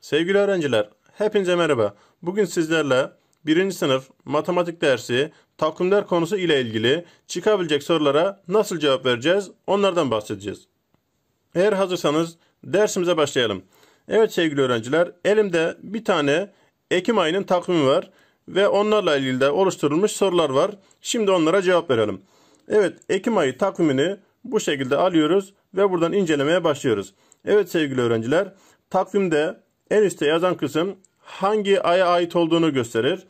Sevgili öğrenciler, hepinize merhaba. Bugün sizlerle 1. sınıf matematik dersi takvimler konusu ile ilgili çıkabilecek sorulara nasıl cevap vereceğiz onlardan bahsedeceğiz. Eğer hazırsanız dersimize başlayalım. Evet sevgili öğrenciler, elimde bir tane Ekim ayının takvimi var ve onlarla ilgili de oluşturulmuş sorular var. Şimdi onlara cevap verelim. Evet, Ekim ayı takvimini bu şekilde alıyoruz ve buradan incelemeye başlıyoruz. Evet sevgili öğrenciler, takvimde en üstte yazan kısım hangi aya ait olduğunu gösterir.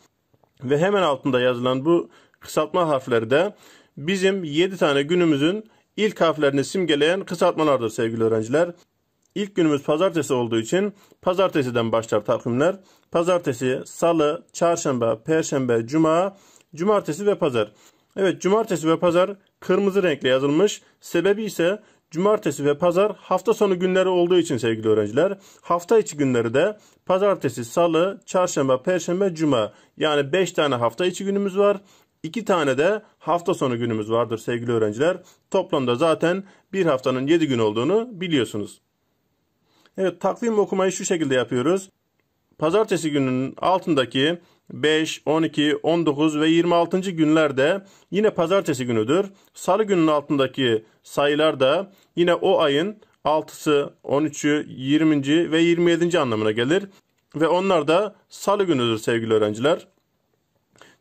Ve hemen altında yazılan bu kısaltma harfleri de bizim 7 tane günümüzün ilk harflerini simgeleyen kısaltmalardır sevgili öğrenciler. İlk günümüz pazartesi olduğu için pazartesiden başlar takvimler. Pazartesi, salı, çarşamba, perşembe, cuma, cumartesi ve pazar. Evet cumartesi ve pazar kırmızı renkle yazılmış. Sebebi ise Cumartesi ve pazar hafta sonu günleri olduğu için sevgili öğrenciler hafta içi günleri de pazartesi, salı, çarşamba, perşembe, cuma yani 5 tane hafta içi günümüz var. 2 tane de hafta sonu günümüz vardır sevgili öğrenciler. Toplamda zaten bir haftanın 7 gün olduğunu biliyorsunuz. Evet takvim okumayı şu şekilde yapıyoruz. Pazartesi gününün altındaki 5, 12, 19 ve 26. günlerde yine pazartesi günüdür. Salı gününün altındaki sayılar da yine o ayın 6'sı, 13'ü, 20. ve 27. anlamına gelir. Ve onlar da salı günüdür sevgili öğrenciler.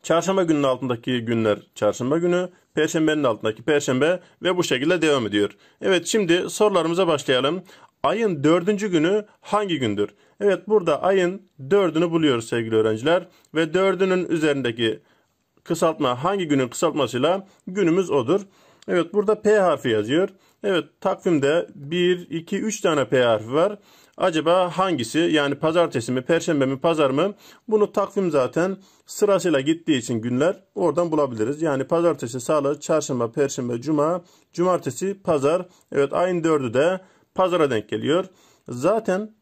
Çarşamba gününün altındaki günler çarşamba günü, perşembenin altındaki perşembe ve bu şekilde devam ediyor. Evet şimdi sorularımıza başlayalım. Ayın dördüncü günü hangi gündür? Evet burada ayın 4'ünü buluyoruz sevgili öğrenciler. Ve 4'ünün üzerindeki kısaltma hangi günün kısaltmasıyla günümüz odur. Evet burada P harfi yazıyor. Evet takvimde 1, 2, 3 tane P harfi var. Acaba hangisi yani pazartesi mi, perşembe mi, pazar mı? Bunu takvim zaten sırasıyla gittiği için günler oradan bulabiliriz. Yani pazartesi, salı, çarşamba, perşembe, cuma, cumartesi, pazar. Evet ayın dördü de pazara denk geliyor. Zaten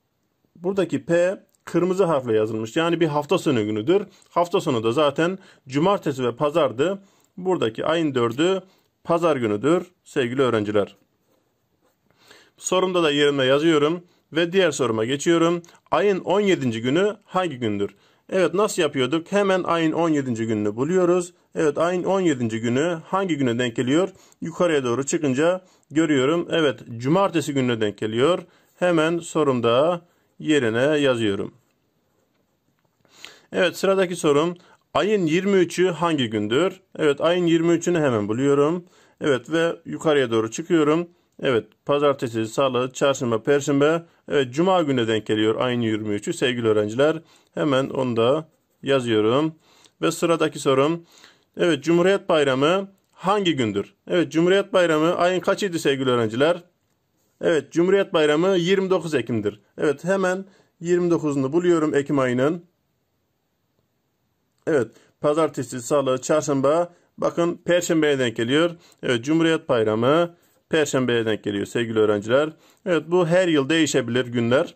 buradaki P kırmızı harfle yazılmış. Yani bir hafta sonu günüdür. Hafta sonu da zaten cumartesi ve pazardı. Buradaki ayın dördü pazar günüdür sevgili öğrenciler. Sorumda da yerine yazıyorum ve diğer soruma geçiyorum. Ayın 17. günü hangi gündür? Evet nasıl yapıyorduk? Hemen ayın 17. gününü buluyoruz. Evet ayın 17. günü hangi güne denk geliyor? Yukarıya doğru çıkınca görüyorum. Evet cumartesi gününe denk geliyor. Hemen sorumda yerine yazıyorum. Evet sıradaki sorum ayın 23'ü hangi gündür? Evet ayın 23'ünü hemen buluyorum. Evet ve yukarıya doğru çıkıyorum. Evet pazartesi, salı, çarşamba, perşembe. Evet cuma gününe denk geliyor ayın 23'ü sevgili öğrenciler. Hemen onu da yazıyorum. Ve sıradaki sorum. Evet Cumhuriyet Bayramı hangi gündür? Evet Cumhuriyet Bayramı ayın kaçıydı sevgili öğrenciler? Evet Cumhuriyet Bayramı 29 Ekim'dir. Evet hemen 29'unu buluyorum Ekim ayının. Evet pazartesi, salı, çarşamba bakın perşembeye denk geliyor. Evet Cumhuriyet Bayramı perşembeye denk geliyor sevgili öğrenciler. Evet bu her yıl değişebilir günler.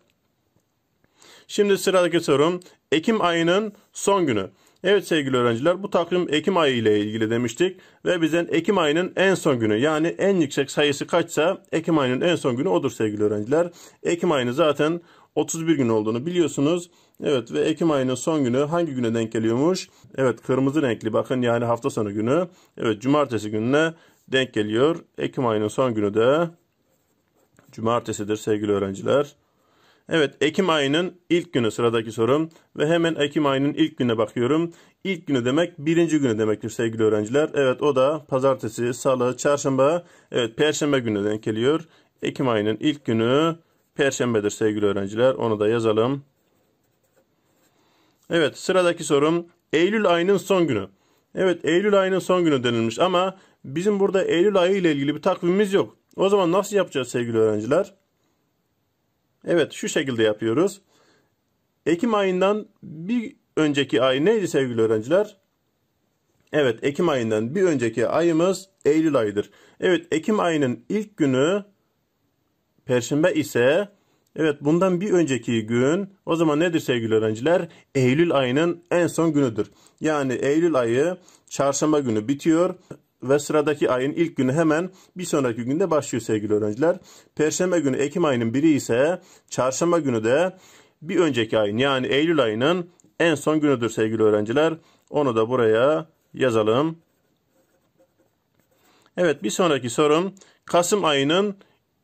Şimdi sıradaki sorum Ekim ayının son günü. Evet sevgili öğrenciler bu takvim Ekim ayı ile ilgili demiştik ve bizden Ekim ayının en son günü yani en yüksek sayısı kaçsa Ekim ayının en son günü odur sevgili öğrenciler. Ekim ayını zaten 31 gün olduğunu biliyorsunuz. Evet ve Ekim ayının son günü hangi güne denk geliyormuş? Evet kırmızı renkli bakın yani hafta sonu günü. Evet cumartesi gününe denk geliyor. Ekim ayının son günü de cumartesidir sevgili öğrenciler. Evet Ekim ayının ilk günü sıradaki sorum ve hemen Ekim ayının ilk güne bakıyorum. İlk günü demek birinci günü demektir sevgili öğrenciler. Evet o da pazartesi, salı, çarşamba, evet perşembe günü denk geliyor. Ekim ayının ilk günü perşembedir sevgili öğrenciler. Onu da yazalım. Evet sıradaki sorum Eylül ayının son günü. Evet Eylül ayının son günü denilmiş ama bizim burada Eylül ayı ile ilgili bir takvimimiz yok. O zaman nasıl yapacağız sevgili öğrenciler? Evet şu şekilde yapıyoruz. Ekim ayından bir önceki ay neydi sevgili öğrenciler? Evet Ekim ayından bir önceki ayımız Eylül ayıdır. Evet Ekim ayının ilk günü Perşembe ise evet bundan bir önceki gün o zaman nedir sevgili öğrenciler? Eylül ayının en son günüdür. Yani Eylül ayı çarşamba günü bitiyor ve sıradaki ayın ilk günü hemen bir sonraki günde başlıyor sevgili öğrenciler. Perşembe günü Ekim ayının biri ise çarşamba günü de bir önceki ayın yani Eylül ayının en son günüdür sevgili öğrenciler. Onu da buraya yazalım. Evet bir sonraki sorum Kasım ayının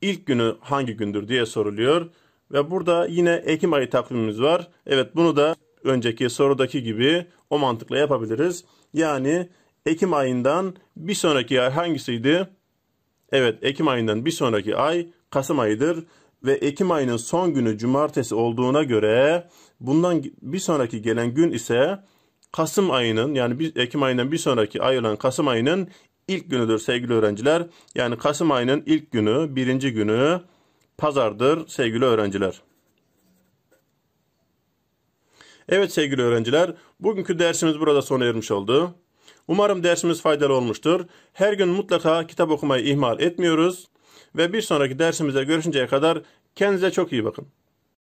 ilk günü hangi gündür diye soruluyor. Ve burada yine Ekim ayı takvimimiz var. Evet bunu da önceki sorudaki gibi o mantıkla yapabiliriz. Yani Ekim ayından bir sonraki ay hangisiydi? Evet Ekim ayından bir sonraki ay Kasım ayıdır ve Ekim ayının son günü cumartesi olduğuna göre bundan bir sonraki gelen gün ise Kasım ayının yani bir, Ekim ayından bir sonraki ay olan Kasım ayının ilk günüdür sevgili öğrenciler. Yani Kasım ayının ilk günü, birinci günü pazardır sevgili öğrenciler. Evet sevgili öğrenciler, bugünkü dersimiz burada sona ermiş oldu. Umarım dersimiz faydalı olmuştur. Her gün mutlaka kitap okumayı ihmal etmiyoruz. Ve bir sonraki dersimizde görüşünceye kadar kendinize çok iyi bakın.